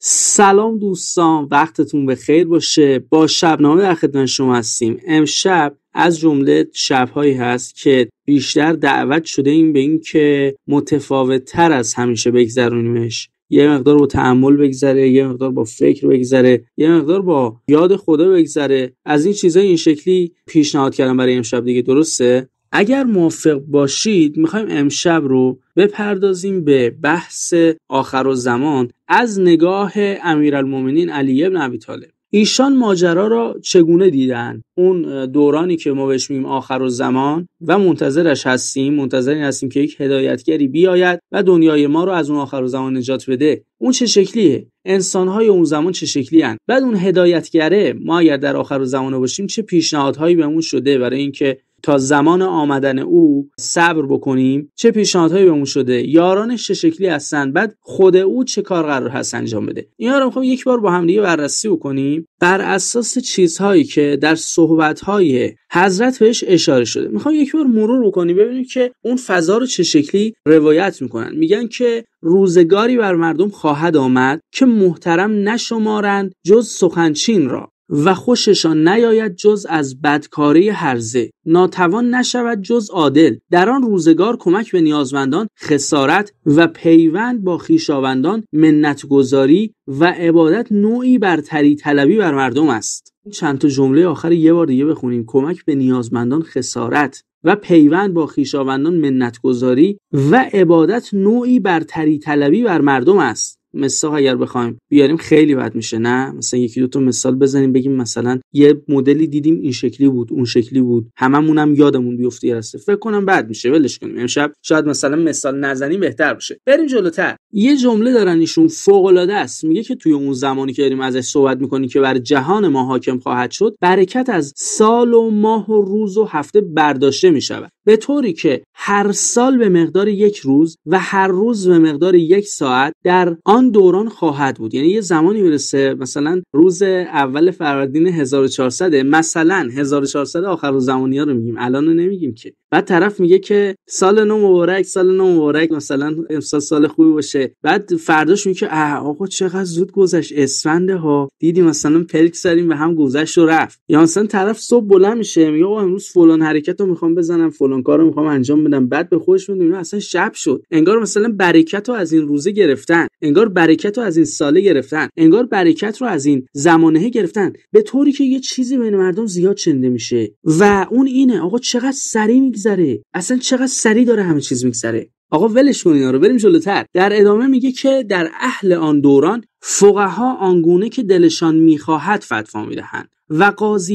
سلام دوستان وقتتون به خیر باشه با شبنامه در خدمت شما هستیم امشب از جمله شبهایی هست که بیشتر دعوت شده این به این که متفاوت تر از همیشه بگذرونیمش یه مقدار با تحمل بگذره یه مقدار با فکر بگذره یه مقدار با یاد خدا بگذره از این چیزای این شکلی پیشنهاد کردم برای امشب دیگه درسته اگر موافق باشید میخوایم امشب رو بپردازیم به بحث آخر و زمان از نگاه امیرالمومنین علی ابن ابی طالب ایشان ماجرا را چگونه دیدن اون دورانی که ما بهش میگیم آخر و زمان و منتظرش هستیم منتظر این هستیم که یک هدایتگری بیاید و دنیای ما رو از اون آخر و زمان نجات بده اون چه شکلیه انسانهای اون زمان چه شکلی هن؟ بعد اون هدایتگره ما اگر در آخر و زمان باشیم چه پیشنهادهایی بهمون شده برای اینکه تا زمان آمدن او صبر بکنیم چه پیشنهادهایی بهمون شده یارانش چه شکلی هستن بعد خود او چه کار قرار هست انجام بده اینا رو میخوام خب یک بار با هم دیگه بررسی بکنیم بر اساس چیزهایی که در صحبتهای حضرت بهش اشاره شده میخوام یک بار مرور بکنیم ببینیم که اون فضا رو چه شکلی روایت میکنن میگن که روزگاری بر مردم خواهد آمد که محترم نشمارند جز سخنچین را و خوششان نیاید جز از بدکاری هرزه ناتوان نشود جز عادل در آن روزگار کمک به نیازمندان خسارت و پیوند با خویشاوندان منتگذاری و عبادت نوعی برتری طلبی بر مردم است چند تا جمله آخر یه بار دیگه بخونیم کمک به نیازمندان خسارت و پیوند با خیشاوندان منتگذاری و عبادت نوعی برتری طلبی بر مردم است مثال اگر بخوایم بیاریم خیلی بد میشه نه مثلا یکی دو تا مثال بزنیم بگیم مثلا یه مدلی دیدیم این شکلی بود اون شکلی بود هممونم هم یادمون بیفته یه فکر کنم بد میشه ولش کنیم امشب شاید مثلا مثال نزنیم بهتر باشه بریم جلوتر یه جمله دارن ایشون فوق العاده است میگه که توی اون زمانی که داریم ازش صحبت میکنیم که بر جهان ما حاکم خواهد شد برکت از سال و ماه و روز و هفته برداشته میشود به طوری که هر سال به مقدار یک روز و هر روز به مقدار یک ساعت در آن دوران خواهد بود یعنی یه زمانی میرسه مثلا روز اول فروردین 1400 مثلا 1400 آخر روز زمانی ها رو میگیم الان رو نمیگیم که بعد طرف میگه که سال نو مبارک سال نو مبارک مثلا امسال سال خوبی باشه بعد فرداش میگه که آقا چقدر زود گذشت اسفنده ها دیدی مثلا پلک سریم به هم گذشت و رفت یا مثلا طرف صبح بلند میشه میگه آقا امروز فلان حرکت رو میخوام بزنم فلان فلان میخوام انجام بدم بعد به خودشون اینا اصلا شب شد انگار مثلا برکت رو از این روزه گرفتن انگار برکت رو از این ساله گرفتن انگار برکت رو از این زمانه گرفتن به طوری که یه چیزی بین مردم زیاد چنده میشه و اون اینه آقا چقدر سریع میگذره اصلا چقدر سریع داره همه چیز میگذره آقا ولش کن اینا رو بریم جلوتر در ادامه میگه که در اهل آن دوران فقها آنگونه که دلشان میخواهد فتوا میدهند و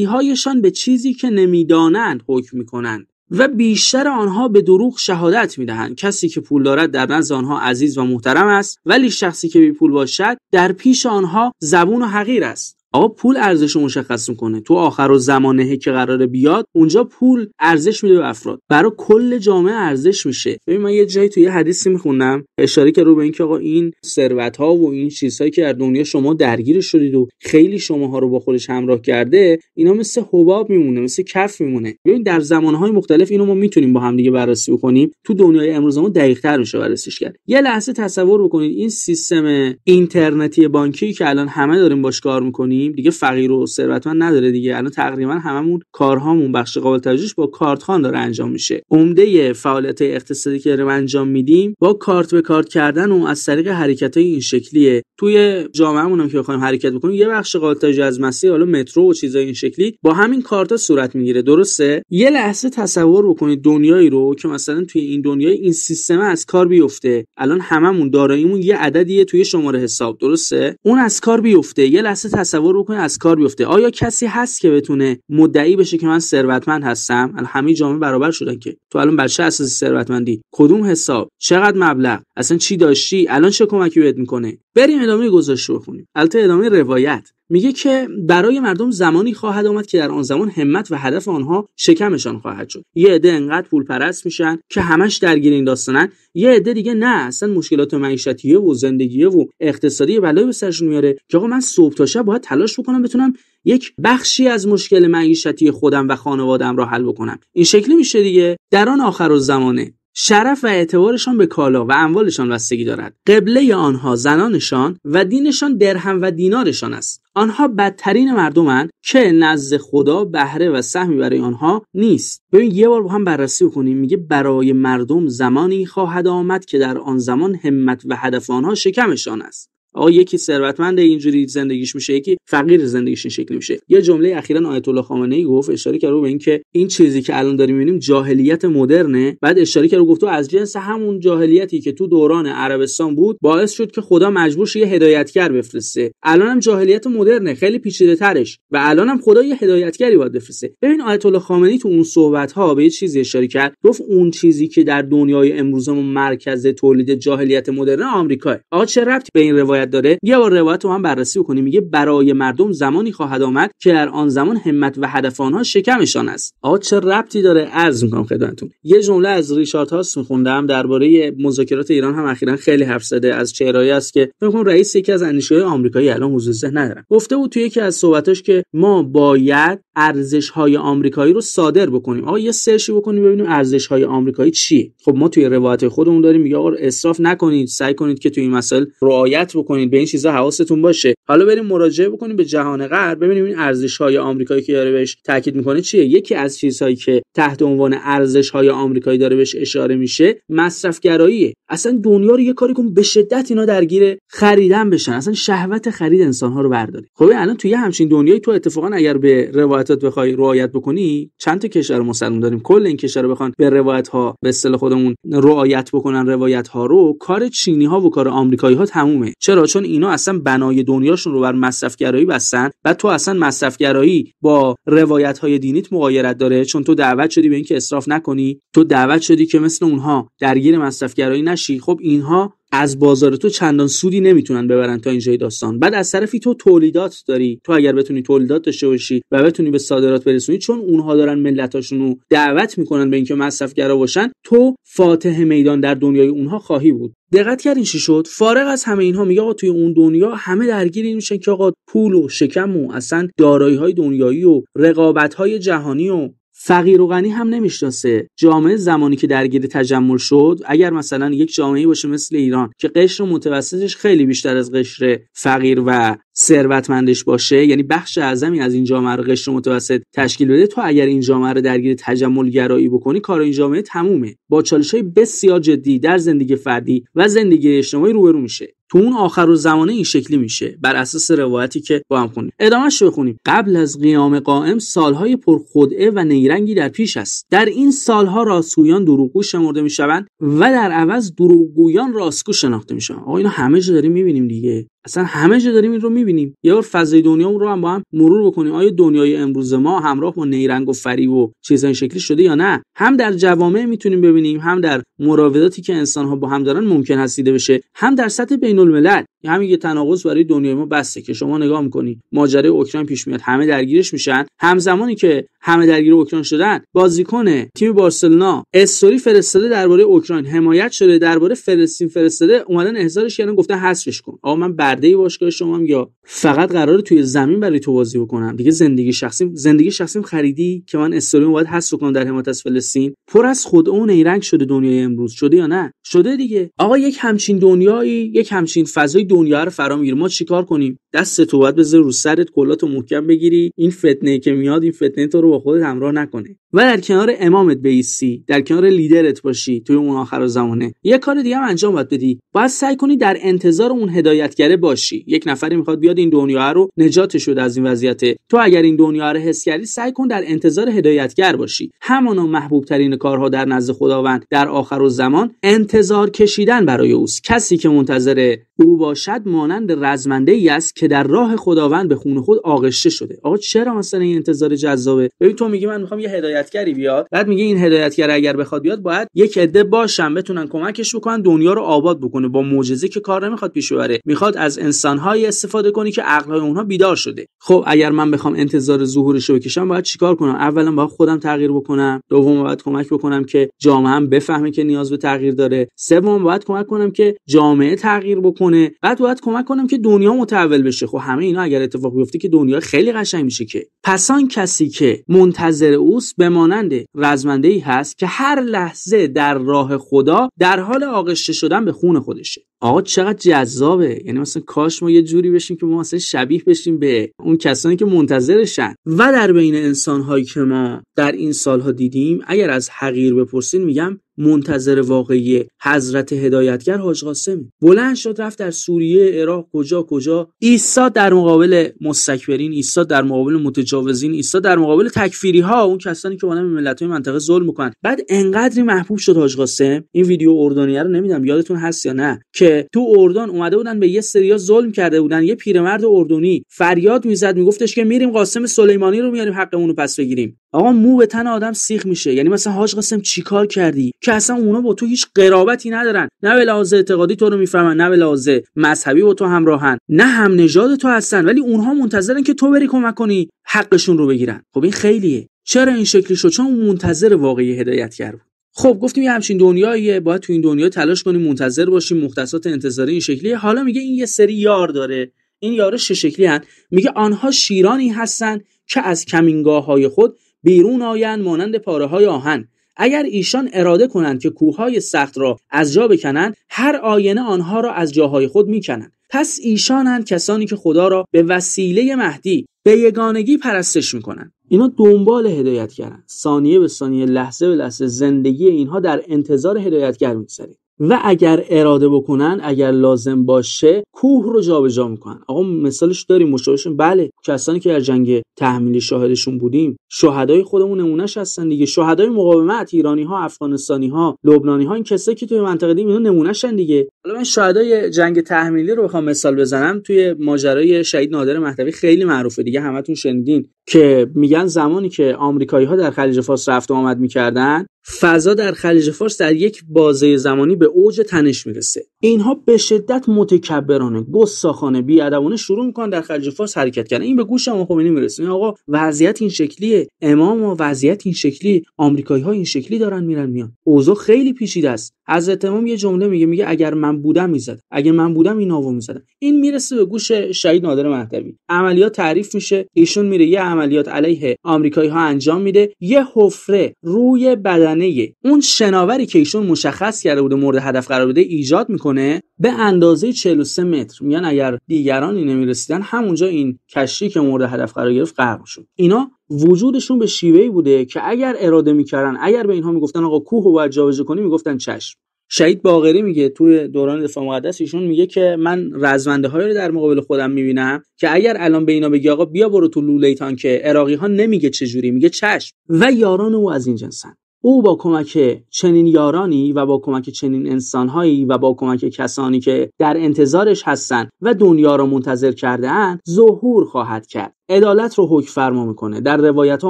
هایشان به چیزی که نمیدانند حکم میکنند و بیشتر آنها به دروغ شهادت میدهند کسی که پول دارد در نزد آنها عزیز و محترم است ولی شخصی که بی پول باشد در پیش آنها زبون و حقیر است آقا پول ارزش مشخص میکنه تو آخر و زمانه که قراره بیاد اونجا پول ارزش میده به افراد برای کل جامعه ارزش میشه ببین من یه جایی تو یه حدیثی می‌خونم. اشاره که رو به اینکه آقا این ثروت ها و این چیزهایی که در دنیا شما درگیر شدید و خیلی شماها رو با خودش همراه کرده اینا مثل حباب میمونه مثل کف میمونه ببین در زمانهای مختلف اینو ما میتونیم با هم دیگه بررسی بکنیم تو دنیای امروز ما دقیقتر میشه بررسیش کرد یه لحظه تصور بکنید این سیستم اینترنتی بانکی که الان همه داریم باش کار میکنیم دیگه فقیر و ثروتمند نداره دیگه الان تقریبا هممون کارهامون بخش قابل توجهش با کارت خان داره انجام میشه عمده فعالیت اقتصادی که داریم انجام میدیم با کارت به کارت کردن و از طریق حرکت های این شکلیه توی جامعهمون هم که بخوایم حرکت بکنیم یه بخش قابل توجه از مسیر حالا مترو و چیزای این شکلی با همین کارت صورت میگیره درسته یه لحظه تصور بکنید دنیایی رو که مثلا توی این دنیای این سیستم از کار بیفته الان هممون داراییمون یه عددیه توی شماره حساب درسته اون از کار بیفته یه لحظه تصور شروع از کار بیفته آیا کسی هست که بتونه مدعی بشه که من ثروتمند هستم همه جامعه برابر شدن که تو الان بر چه اساسی ثروتمندی کدوم حساب چقدر مبلغ اصلا چی داشتی الان چه کمکی بهت میکنه بریم ادامه گزارش رو بخونیم البته ادامه روایت میگه که برای مردم زمانی خواهد آمد که در آن زمان همت و هدف آنها شکمشان خواهد شد یه عده انقدر پول پرست میشن که همش درگیر این داستانن یه عده دیگه نه اصلا مشکلات معیشتیه و زندگیه و اقتصادی بلایی به سرشون میاره که آقا من صبح تا شب باید تلاش بکنم بتونم یک بخشی از مشکل معیشتی خودم و خانوادم را حل بکنم این شکلی میشه دیگه در آن آخر و زمانه شرف و اعتبارشان به کالا و اموالشان بستگی دارد قبله آنها زنانشان و دینشان درهم و دینارشان است آنها بدترین مردمند که نزد خدا بهره و سهمی برای آنها نیست ببین یه بار با هم بررسی کنیم میگه برای مردم زمانی خواهد آمد که در آن زمان همت و هدف آنها شکمشان است آقا یکی ثروتمند اینجوری زندگیش میشه یکی فقیر زندگیش این شکلی میشه یه جمله اخیرا آیت الله خامنه ای گفت اشاره کرد به اینکه این چیزی که الان داریم میبینیم جاهلیت مدرنه بعد اشاره کرد گفت از جنس همون جاهلیتی که تو دوران عربستان بود باعث شد که خدا مجبور شه یه هدایتگر بفرسته الانم جاهلیت مدرنه خیلی پیچیده ترش و الانم خدا یه هدایتگری باید بفرسته ببین آیت الله خامنه تو اون صحبت ها به یه چیزی اشاره کرد گفت اون چیزی که در دنیای امروزمون مرکز تولید جاهلیت مدرن آمریکا آقا چه ربطی به این روایت روایت داره یه بار روایت رو هم بررسی کنیم میگه برای مردم زمانی خواهد آمد که در آن زمان همت و هدف آنها شکمشان است آقا چه ربطی داره از میکنم خدمتتون یه جمله از ریچارد هاست میخوندم درباره مذاکرات ایران هم اخیرا خیلی حرف زده از چهرهایی است که میگم رئیس یکی از اندیشه‌های آمریکایی الان حضور ذهن ندارم گفته بود توی یکی از صحبتاش که ما باید ارزش های آمریکایی رو صادر بکنیم آقا یه سرچی بکنیم ببینیم ارزش های آمریکایی چیه خب ما توی روایت خودمون داریم میگه آقا اسراف نکنید سعی کنید که توی این مسائل رعایت کنید به این چیزا حواستون باشه حالا بریم مراجعه بکنیم به جهان غرب ببینیم این ارزش های آمریکایی که داره بهش تاکید میکنه چیه یکی از چیزهایی که تحت عنوان ارزش های آمریکایی داره بهش اشاره میشه مصرف گراییه اصلا دنیا رو یه کاری کن به شدت اینا درگیر خریدن بشن اصلا شهوت خرید انسان ها رو برداره خب الان توی همچین دنیای تو اتفاقا اگر به روایتات بخوای رعایت بکنی چند تا کشور مسلمان داریم کل این کشور بخوان به روایت ها به اصطلاح خودمون رعایت بکنن روایت ها رو کار چینی ها و کار آمریکایی ها تمومه چرا چون اینا اصلا بنای دنیاشون رو بر مصرفگرایی بستن و تو اصلا مصرفگرایی با روایت های دینیت مغایرت داره چون تو دعوت شدی به اینکه اسراف نکنی تو دعوت شدی که مثل اونها درگیر مصرفگرایی نشی خب اینها از بازار تو چندان سودی نمیتونن ببرن تا اینجای داستان بعد از طرفی تو تولیدات داری تو اگر بتونی تولیدات داشته باشی و بتونی به صادرات برسونی چون اونها دارن ملتاشون رو دعوت میکنن به اینکه مصرفگرا باشن تو فاتح میدان در دنیای اونها خواهی بود دقت کردین چی شد فارغ از همه اینها میگه آقا توی اون دنیا همه درگیر این میشن که آقا پول و شکم و اصلا دارایی های دنیایی و رقابت های جهانی و فقیر و غنی هم نمیشناسه جامعه زمانی که درگیر تجمل شد اگر مثلا یک جامعه باشه مثل ایران که قشر متوسطش خیلی بیشتر از قشر فقیر و ثروتمندش باشه یعنی بخش اعظمی از این جامعه رو قشر متوسط تشکیل بده تو اگر این جامعه رو درگیر تجمل گرایی بکنی کار این جامعه تمومه با چالش های بسیار جدی در زندگی فردی و زندگی اجتماعی روبرو میشه تو اون آخر و زمانه این شکلی میشه بر اساس روایتی که با هم خونیم ادامهش رو بخونیم قبل از قیام قائم سالهای پرخدعه و نیرنگی در پیش است در این سالها راستگویان دروغگو شمرده میشوند و در عوض دروغگویان راستگو شناخته میشن آقا اینو همه جا داریم میبینیم دیگه اصلا همه جا داریم این رو میبینیم یه بار فضای دنیا اون رو هم با هم مرور بکنیم آیا دنیای امروز ما همراه با نیرنگ و فریب و چیزای شکلی شده یا نه هم در جوامع میتونیم ببینیم هم در مراوداتی که انسان ها با هم دارن ممکن هست بشه هم در سطح بین الملل همین یه تناقض برای دنیای ما بسته که شما نگاه میکنی ماجرای اوکراین پیش میاد همه درگیرش میشن همزمانی که همه درگیر اوکراین شدن بازیکن تیم بارسلونا استوری فرستاده درباره اوکراین حمایت شده درباره فلسطین فرستاده اومدن احضارش کردن گفتن حذفش کن آقا من برده باشگاه هم یا فقط قرار توی زمین برای تو بازی بکنم دیگه زندگی شخصی زندگی شخصیم خریدی که من استوری باید حذف کنم در حمایت از فلسطین پر از خود اون نیرنگ شده دنیای امروز شده یا نه شده دیگه آقا یک همچین دنیایی یک همچین فضای دنیا رو فرا میگیره ما چیکار کنیم دست تو باید بذاری رو سرت کلات محکم بگیری این فتنه که میاد این فتنه تو رو با خودت همراه نکنه و در کنار امامت بیسی در کنار لیدرت باشی توی اون آخر زمانه یه کار دیگه هم انجام باید بدی باید سعی کنی در انتظار اون هدایتگره باشی یک نفری میخواد بیاد این دنیا رو نجاتش شده از این وضعیت تو اگر این دنیا رو حس کردی سعی کن در انتظار هدایتگر باشی همون محبوب ترین کارها در نزد خداوند در آخر زمان انتظار کشیدن برای اوست کسی که منتظر او باشه باشد مانند رزمنده ای است که در راه خداوند به خون خود آغشته شده آقا چرا مثلا این انتظار جذابه ببین تو میگی من میخوام یه هدایتگری بیاد بعد میگه این هدایتگر اگر بخواد بیاد باید یک عده باشن بتونن کمکش بکنن دنیا رو آباد بکنه با معجزه که کار نمیخواد پیش ببره میخواد از انسانهایی استفاده کنی که عقلهای اونها بیدار شده خب اگر من بخوام انتظار ظهورش رو بکشم باید چیکار کنم اولا باید خودم تغییر بکنم دوم باید کمک بکنم که جامعه هم بفهمه که نیاز به تغییر داره سوم باید کمک کنم که جامعه تغییر بکنه و فقط باید کمک کنم که دنیا متحول بشه خب همه اینا اگر اتفاق بیفته که دنیا خیلی قشنگ میشه که پس آن کسی که منتظر اوست به مانند رزمنده ای هست که هر لحظه در راه خدا در حال آغشته شدن به خون خودشه آقا چقدر جذابه یعنی مثلا کاش ما یه جوری بشیم که ما مثلا شبیه بشیم به اون کسانی که منتظرشن و در بین انسانهایی که ما در این سالها دیدیم اگر از حقیر بپرسین میگم منتظر واقعی حضرت هدایتگر حاج قاسم بلند شد رفت در سوریه عراق کجا کجا عیسی در مقابل مستکبرین عیسی در مقابل متجاوزین عیسی در مقابل تکفیری ها اون کسانی که بانم ملت های منطقه ظلم میکنن بعد انقدری محبوب شد حاج قاسم این ویدیو اردنیه رو نمیدم یادتون هست یا نه که تو اردن اومده بودن به یه سریا ظلم کرده بودن یه پیرمرد اردنی فریاد میزد میگفتش که میریم قاسم سلیمانی رو میاریم حقمون رو پس بگیریم آقا مو به تن آدم سیخ میشه یعنی مثلا حاج قاسم چیکار کردی که اصلا اونا با تو هیچ قرابتی ندارن نه به لحاظ اعتقادی تو رو میفهمن نه به لحاظ مذهبی با تو همراهن نه هم نژاد تو هستن ولی اونها منتظرن که تو بری کمک کنی حقشون رو بگیرن خب این خیلیه چرا این شکلی شد چون منتظر واقعی هدایتگر بود خب گفتیم یه همچین دنیاییه باید تو این دنیا تلاش کنیم منتظر باشیم مختصات انتظاری این شکلیه حالا میگه این یه سری یار داره این یاره چه شکلی هن؟ میگه آنها شیرانی هستن که از کمینگاه های خود بیرون آیند مانند پاره های آهن اگر ایشان اراده کنند که کوههای سخت را از جا بکنند هر آینه آنها را از جاهای خود میکنند پس ایشانند کسانی که خدا را به وسیله مهدی به یگانگی پرستش میکنند اینا دنبال کردن، ثانیه به ثانیه لحظه به لحظه زندگی اینها در انتظار هدایتگر میگذره و اگر اراده بکنن اگر لازم باشه کوه رو جابجا میکنن آقا مثالش داریم مشابهشون بله کسانی که در جنگ تحمیلی شاهدشون بودیم شهدای خودمون نمونهش هستن دیگه شهدای مقاومت ایرانی ها افغانستانی ها لبنانی ها این کسایی که توی منطقه دیم اینا نمونهشن دیگه حالا من شهدای جنگ تحمیلی رو بخوام مثال بزنم توی ماجرای شهید نادر مهدوی خیلی معروفه دیگه همتون شنیدین که میگن زمانی که آمریکایی ها در خلیج فارس رفت و آمد میکردن فضا در خلیج فارس در یک بازه زمانی به اوج تنش میرسه اینها به شدت متکبرانه گستاخانه ادبانه شروع میکنن در خلیج فارس حرکت کردن این به گوش امام خمینی میرسه این آقا وضعیت این شکلیه امام و وضعیت این شکلی آمریکایی ها این شکلی دارن میرن میان اوضاع خیلی پیچیده است از امام یه جمله میگه میگه اگر من بودم میزد اگر من بودم این آوا میزدم این میرسه به گوش شهید نادر مهدوی عملیات تعریف میشه ایشون میره یه عملیات علیه آمریکایی ها انجام میده یه حفره روی بدن بدنه اون شناوری که ایشون مشخص کرده بود مورد هدف قرار بده ایجاد میکنه به اندازه 43 متر میگن اگر دیگرانی نمیرسیدن همونجا این کشتی که مورد هدف قرار گرفت غرق شد اینا وجودشون به شیوهی بوده که اگر اراده میکردن اگر به اینها میگفتن آقا کوه رو باید جابجا کنی میگفتن چشم شهید باقری میگه توی دوران دفاع مقدس ایشون میگه که من رزمنده های رو در مقابل خودم میبینم که اگر الان به اینا بگی آقا بیا برو تو لوله تانک که عراقی ها نمیگه چجوری میگه چشم و یاران او از این جنسن او با کمک چنین یارانی و با کمک چنین انسانهایی و با کمک کسانی که در انتظارش هستند و دنیا را منتظر کرده ظهور خواهد کرد عدالت رو حکم فرما میکنه در روایت ها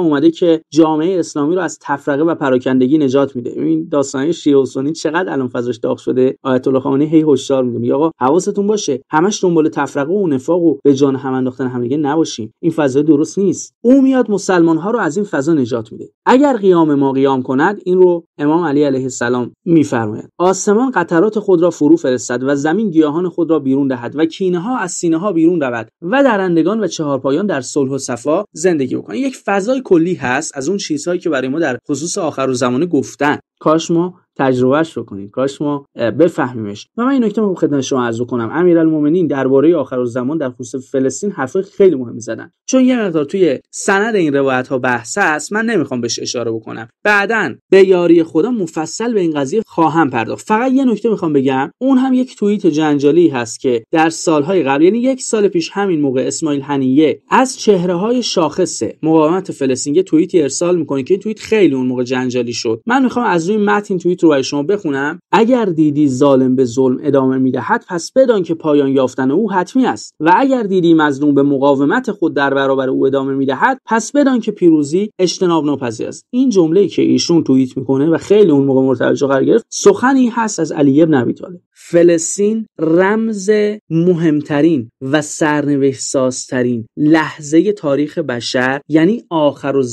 اومده که جامعه اسلامی رو از تفرقه و پراکندگی نجات میده این داستان شیعه و سنی چقدر الان فضاش داغ شده آیت الله خامنه هی هشدار میده میگه آقا حواستون باشه همش دنبال تفرقه و نفاق و به جان هم انداختن همدیگه نباشیم این فضا درست نیست او میاد مسلمان ها رو از این فضا نجات میده اگر قیام ما قیام کند این رو امام علی علیه السلام میفرماید آسمان قطرات خود را فرو فرستد و زمین گیاهان خود را بیرون دهد و کینه ها از سینه ها بیرون رود و درندگان و چهارپایان در صلح و صفا زندگی بکنیم یک فضای کلی هست از اون چیزهایی که برای ما در خصوص آخر و زمانه گفتن کاش ما تجربهش رو کنیم کاش ما بفهمیمش و من این نکته رو خدمت شما عرض کنم امیرالمومنین درباره آخر زمان در خصوص فلسطین حرف خیلی مهمی زدن چون یه مقدار توی سند این روایت ها بحث است من نمیخوام بهش اشاره بکنم بعدا به یاری خدا مفصل به این قضیه خواهم پرداخت فقط یه نکته میخوام بگم اون هم یک توییت جنجالی هست که در سالهای قبل یعنی یک سال پیش همین موقع اسماعیل هنیه از چهره های شاخص مقاومت فلسطین یه توییتی ارسال میکنه که این توییت خیلی اون موقع جنجالی شد من میخوام از روی متن توییت رو شما بخونم اگر دیدی ظالم به ظلم ادامه میدهد پس بدان که پایان یافتن او حتمی است و اگر دیدی مظلوم به مقاومت خود در برابر او ادامه میدهد پس بدان که پیروزی اجتناب ناپذیر است این جمله که ایشون توییت میکنه و خیلی اون موقع مورد قرار گرفت سخنی هست از علی ابن ابی طالب فلسطین رمز مهمترین و سرنوشت‌سازترین لحظه تاریخ بشر یعنی آخر و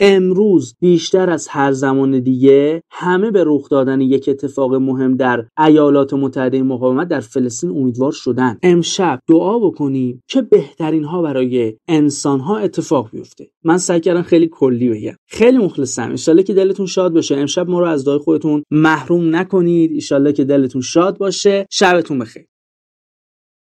امروز بیشتر از هر زمان دیگه همه به رخ دادن یک اتفاق مهم در ایالات متحده مقاومت در فلسطین امیدوار شدن امشب دعا بکنیم که بهترین ها برای انسان ها اتفاق بیفته من سعی کردم خیلی کلی بگم خیلی مخلصم انشالله که دلتون شاد بشه. امشب ما رو از دعای خودتون محروم نکنید انشالله که دلتون شاد باشه شبتون بخیر